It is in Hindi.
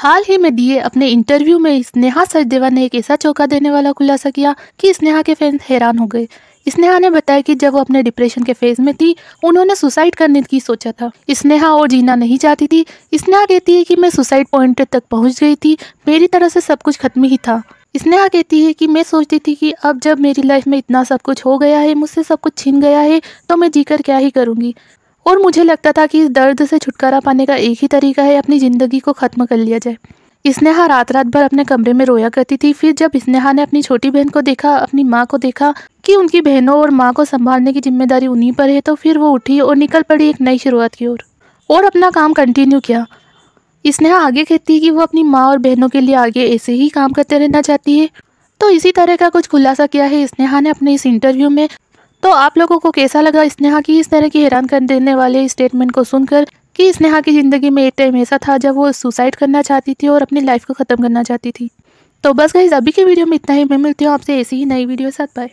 हाल ही में दिए अपने इंटरव्यू में स्नेहा सचदेवा ने एक ऐसा चौका देने वाला खुलासा किया कि स्नेहा के फैंस हैरान हो गए स्नेहा ने बताया कि जब वो अपने डिप्रेशन के फेज में थी उन्होंने सुसाइड करने की सोचा था स्नेहा और जीना नहीं चाहती थी स्नेहा कहती है कि मैं सुसाइड पॉइंट तक पहुंच गई थी मेरी तरह से सब कुछ खत्म ही था स्नेहा कहती है कि मैं सोचती थी कि अब जब मेरी लाइफ में इतना सब कुछ हो गया है मुझसे सब कुछ छीन गया है तो मैं जीकर क्या ही करूंगी और मुझे लगता था कि इस दर्द से छुटकारा पाने का एक ही तरीका है अपनी ज़िंदगी को ख़त्म कर लिया जाए स्नेहा रात रात भर अपने कमरे में रोया करती थी फिर जब स्नेहा ने अपनी छोटी बहन को देखा अपनी माँ को देखा कि उनकी बहनों और माँ को संभालने की जिम्मेदारी उन्हीं पर है तो फिर वो उठी और निकल पड़ी एक नई शुरुआत की ओर और, और अपना काम कंटिन्यू किया स्नेहा आगे कहती है कि वो अपनी माँ और बहनों के लिए आगे ऐसे ही काम करते रहना चाहती है तो इसी तरह का कुछ खुलासा किया है स्नेहा ने अपने इस इंटरव्यू में तो आप लोगों को कैसा लगा स्नेहा की इस तरह की हैरान कर देने वाले स्टेटमेंट को सुनकर कि स्नेहा की ज़िंदगी में एक टाइम ऐसा था जब वो सुसाइड करना चाहती थी और अपनी लाइफ को ख़त्म करना चाहती थी तो बस गई अभी के वीडियो में इतना ही मैं मिलती हूँ आपसे ऐसी ही नई वीडियो साथ पाए